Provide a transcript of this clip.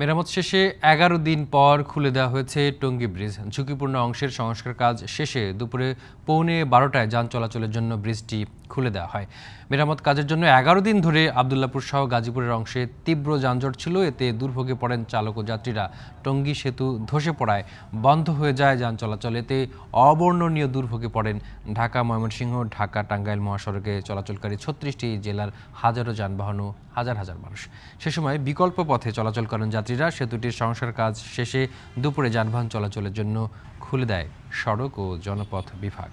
মেরামত শেষে এগারো দিন পর খুলে দেওয়া হয়েছে টঙ্গী ব্রিজ ঝুঁকিপূর্ণ অংশের সংস্কার কাজ শেষে দুপুরে পৌনে বারোটায় যান চলাচলের জন্য ব্রিজটি খুলে দেওয়া হয় মেরামত কাজের জন্য এগারো দিন ধরে আবদুল্লাপুর সহ গাজীপুরের অংশে তীব্র যানজট ছিল এতে দুর্ভোগে পড়েন চালক ও যাত্রীরা টঙ্গী সেতু ধসে পড়ায় বন্ধ হয়ে যায় যান চলাচল এতে অবর্ণনীয় দুর্ভোগে পড়েন ঢাকা ময়মনসিংহ ঢাকা টাঙ্গাইল মহাসড়কে চলাচলকারী ছত্রিশটি জেলার হাজারো যানবাহন ও হাজার হাজার মানুষ সে সময় বিকল্প পথে চলাচল করেন যাত্রী যাত্রীরা সেতুটির সংসার কাজ শেষে দুপুরে যানবাহন চলাচলের জন্য খুলে দেয় সড়ক ও জনপথ বিভাগ